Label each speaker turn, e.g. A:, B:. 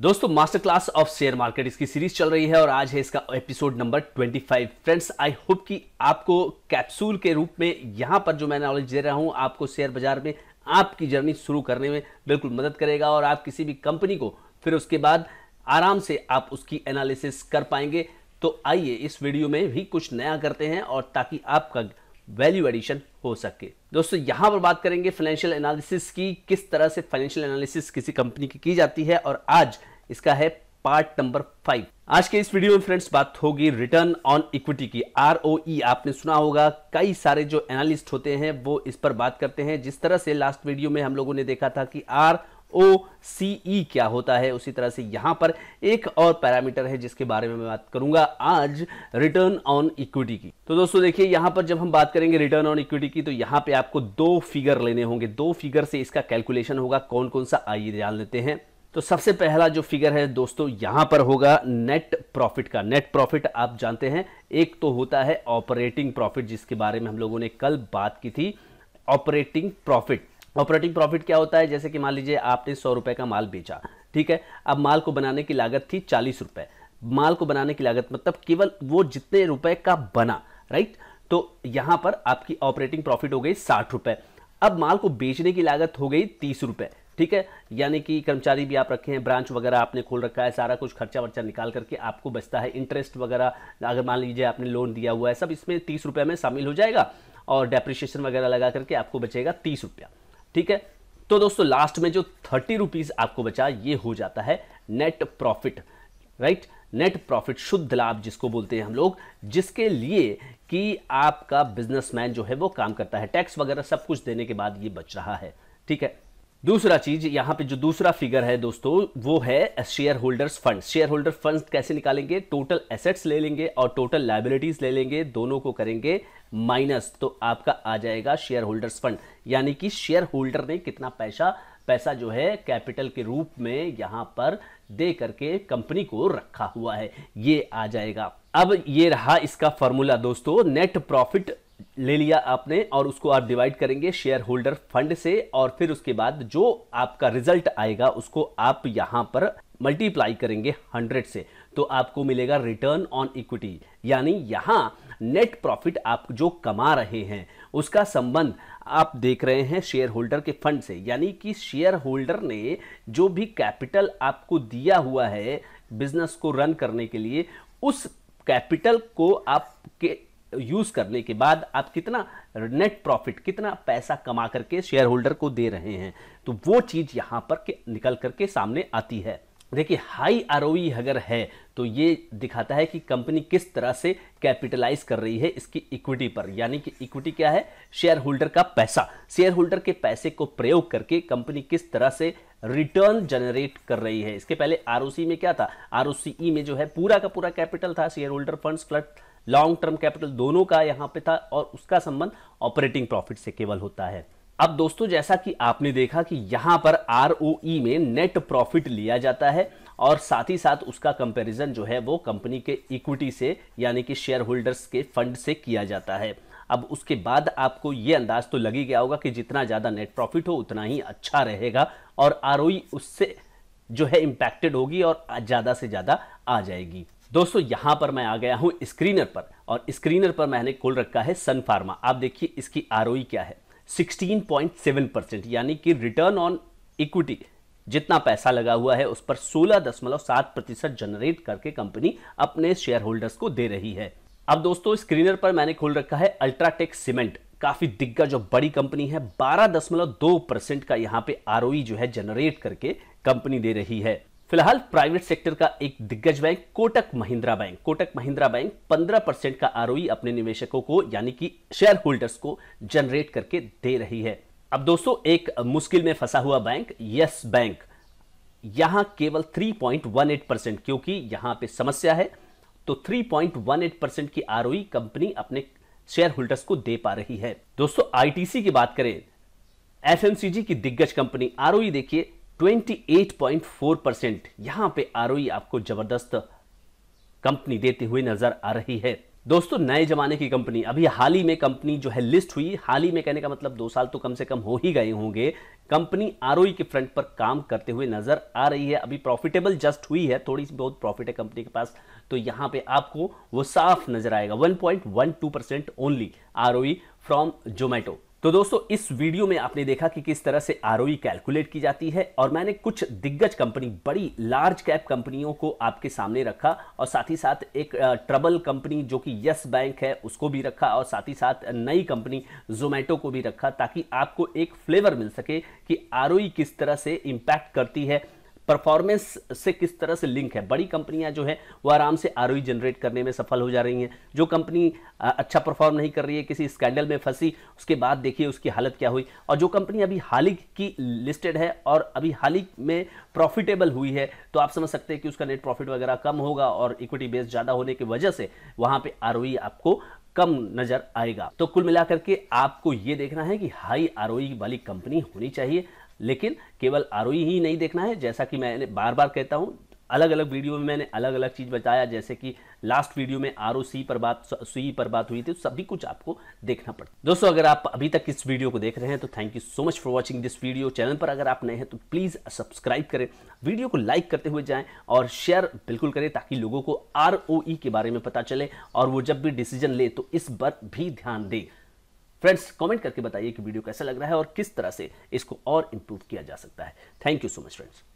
A: दोस्तों master class of share market इसकी series चल रही है और आज है इसका episode number 25 friends I hope कि आपको कैप्सूल के रूप में यहां पर जो मैं नॉलेज दे रहा हूं आपको शेयर बाजार में आपकी जर्नी शुरू करने में बिल्कुल मदद करेगा और आप किसी भी कंपनी को फिर उसके बाद आराम से आप उसकी एनालिसिस कर पाएंगे तो आइए इस वीडियो में भी कुछ नया करते हैं और ताकि आपका वैल्यू एडिशन हो सके दोस्तों यहां पर बात करेंगे फाइनेंशियल एनालिसिस की किस तरह से फाइनेंशियल एनालिसिस किसी कंपनी की की जाती है और आज इसका है पार्ट नंबर फाइव आज के इस वीडियो में फ्रेंड्स बात होगी रिटर्न ऑन इक्विटी की आर e, आपने सुना होगा कई सारे जो एनालिस्ट होते हैं वो इस पर बात करते हैं जिस तरह से लास्ट वीडियो में हम लोगों ने देखा था कि आर ओ सी ई क्या होता है उसी तरह से यहां पर एक और पैरामीटर है जिसके बारे में मैं बात करूंगा आज रिटर्न ऑन इक्विटी की तो दोस्तों देखिए यहां पर जब हम बात करेंगे रिटर्न ऑन इक्विटी की तो यहां पे आपको दो फिगर लेने होंगे दो फिगर से इसका कैलकुलेशन होगा कौन कौन सा आइए जान लेते हैं तो सबसे पहला जो फिगर है दोस्तों यहां पर होगा नेट प्रॉफिट का नेट प्रॉफिट आप जानते हैं एक तो होता है ऑपरेटिंग प्रॉफिट जिसके बारे में हम लोगों ने कल बात की थी ऑपरेटिंग प्रॉफिट ऑपरेटिंग प्रॉफिट क्या होता है जैसे कि मान लीजिए आपने सौ रुपये का माल बेचा ठीक है अब माल को बनाने की लागत थी चालीस रुपये माल को बनाने की लागत मतलब केवल वो जितने रुपए का बना राइट तो यहाँ पर आपकी ऑपरेटिंग प्रॉफिट हो गई साठ रुपये अब माल को बेचने की लागत हो गई तीस रुपये ठीक है यानी कि कर्मचारी भी आप रखे हैं ब्रांच वगैरह आपने खोल रखा है सारा कुछ खर्चा वर्चा निकाल करके आपको बचता है इंटरेस्ट वगैरह अगर मान लीजिए आपने लोन दिया हुआ है सब इसमें तीस रुपये में शामिल हो जाएगा और डेप्रिशिएशन वगैरह लगा करके आपको बचेगा तीस रुपया ठीक है तो दोस्तों लास्ट में जो थर्टी रुपीज आपको बचा ये हो जाता है net profit right net profit शुद्ध लाभ जिसको बोलते हैं हम लोग जिसके लिए कि आपका बिजनेसमैन जो है वो काम करता है टैक्स वगैरह सब कुछ देने के बाद ये बच रहा है ठीक है दूसरा चीज यहां पे जो दूसरा फिगर है दोस्तों वो है share holders fund share holder fund कैसे निकालेंगे टोटल एसेट्स ले लेंगे और टोटल लाइबिलिटीज ले लेंगे दोनों को करेंगे माइनस तो आपका आ जाएगा शेयर होल्डर्स फंड यानी कि शेयर होल्डर ने कितना पैसा पैसा जो है कैपिटल के रूप में यहां पर दे करके कंपनी को रखा हुआ है ये आ जाएगा अब ये रहा इसका फॉर्मूला दोस्तों नेट प्रॉफिट ले लिया आपने और उसको आप डिवाइड करेंगे शेयर होल्डर फंड से और फिर उसके बाद जो आपका रिजल्ट आएगा उसको आप यहां पर मल्टीप्लाई करेंगे हंड्रेड से तो आपको मिलेगा रिटर्न ऑन इक्विटी यानी यहां नेट प्रॉफिट आप जो कमा रहे हैं उसका संबंध आप देख रहे हैं शेयर होल्डर के फंड से यानी कि शेयर होल्डर ने जो भी कैपिटल आपको दिया हुआ है बिजनेस को रन करने के लिए उस कैपिटल को आपके यूज़ करने के बाद आप कितना नेट प्रॉफिट कितना पैसा कमा करके शेयर होल्डर को दे रहे हैं तो वो चीज़ यहाँ पर के निकल करके सामने आती है देखिए हाई आर e अगर है तो ये दिखाता है कि कंपनी किस तरह से कैपिटलाइज कर रही है इसकी इक्विटी पर यानी कि इक्विटी क्या है शेयर होल्डर का पैसा शेयर होल्डर के पैसे को प्रयोग करके कंपनी किस तरह से रिटर्न जनरेट कर रही है इसके पहले आर में क्या था आर e में जो है पूरा का पूरा कैपिटल था share holder funds long term capital दोनों का यहां पे था और उसका संबंध ऑपरेटिंग प्रॉफिट से केवल होता है अब दोस्तों जैसा कि आपने देखा कि यहां पर आर e में नेट प्रॉफिट लिया जाता है और साथ ही साथ उसका कंपैरिजन जो है वो कंपनी के इक्विटी से यानी कि शेयर होल्डर्स के फंड से किया जाता है अब उसके बाद आपको ये अंदाज तो लग ही गया होगा कि जितना ज़्यादा नेट प्रॉफिट हो उतना ही अच्छा रहेगा और आर e उससे जो है इम्पैक्टेड होगी और ज़्यादा से ज़्यादा आ जाएगी दोस्तों यहां पर मैं आ गया हूं स्क्रीनर पर और स्क्रीनर पर मैंने कुल रखा है सन फार्मा आप देखिए इसकी आर क्या है 16.7 परसेंट यानी कि रिटर्न ऑन इक्विटी जितना पैसा लगा हुआ है उस पर 16.7 प्रतिशत जनरेट करके कंपनी अपने शेयर होल्डर्स को दे रही है अब दोस्तों स्क्रीनर पर मैंने खोल रखा है अल्ट्राटेक सीमेंट काफी दिग्गज जो बड़ी कंपनी है 12.2 परसेंट का यहाँ पे आर जो है जनरेट करके कंपनी दे रही है फिलहाल प्राइवेट सेक्टर का एक दिग्गज bank Kotak Mahindra bank Kotak Mahindra bank 15 percent का आर अपने निवेशकों को यानी कि शेयर होल्डर्स को जनरेट करके दे रही है अब दोस्तों एक मुश्किल में फंसा हुआ बैंक यस बैंक यहां केवल 3.18 परसेंट क्योंकि यहां पे समस्या है तो 3.18 परसेंट की आर कंपनी अपने शेयर होल्डर्स को दे पा रही है दोस्तों आईटीसी की बात करें एफएमसीजी की दिग्गज कंपनी आर देखिए 28.4 परसेंट यहां पे आर e आपको जबरदस्त कंपनी देते हुए नजर आ रही है दोस्तों नए जमाने की कंपनी अभी हाल ही में कंपनी जो है लिस्ट हुई हाल ही में कहने का मतलब दो साल तो कम से कम हो ही गए होंगे कंपनी आर e के फ्रंट पर काम करते हुए नजर आ रही है अभी प्रॉफिटेबल जस्ट हुई है थोड़ी सी बहुत प्रॉफिट है कंपनी के पास तो यहां पे आपको वो साफ नजर आएगा 1.12 percent only R from Zomato तो दोस्तों इस वीडियो में आपने देखा कि किस तरह से आर कैलकुलेट की जाती है और मैंने कुछ दिग्गज कंपनी बड़ी लार्ज कैप कंपनियों को आपके सामने रखा और साथ ही साथ एक ट्रबल कंपनी जो कि यस बैंक है उसको भी रखा और साथ ही साथ नई कंपनी जोमेटो को भी रखा ताकि आपको एक फ्लेवर मिल सके कि आर किस तरह से इम्पैक्ट करती है परफॉर्मेंस से किस तरह से लिंक है बड़ी कंपनियां जो है वो आराम से आर जनरेट करने में सफल हो जा रही हैं जो कंपनी अच्छा परफॉर्म नहीं कर रही है किसी स्कैंडल में फंसी उसके बाद देखिए उसकी हालत क्या हुई और जो कंपनी अभी हाल ही की लिस्टेड है और अभी हाल ही में प्रॉफिटेबल हुई है तो आप समझ सकते हैं कि उसका नेट प्रॉफिट वगैरह कम होगा और इक्विटी बेस ज़्यादा होने की वजह से वहाँ पर आर आपको कम नजर आएगा तो कुल मिलाकर के आपको ये देखना है कि हाई आर वाली कंपनी होनी चाहिए लेकिन केवल आर ही नहीं देखना है जैसा कि मैंने बार बार कहता हूँ अलग अलग वीडियो में मैंने अलग अलग चीज़ बताया जैसे कि लास्ट वीडियो में आर सी पर बात सी पर बात हुई थी सभी कुछ आपको देखना पड़ता दोस्तों अगर आप अभी तक इस वीडियो को देख रहे हैं तो thank you so much for watching this video channel पर अगर आप नए हैं तो प्लीज़ सब्सक्राइब करें वीडियो को लाइक करते हुए जाएं और शेयर बिल्कुल करें ताकि लोगों को आर के बारे में पता चले और वो जब भी डिसीजन ले तो इस पर भी ध्यान दें फ्रेंड्स कमेंट करके बताइए कि वीडियो कैसा लग रहा है और किस तरह से इसको और इंप्रूव किया जा सकता है thank you so much friends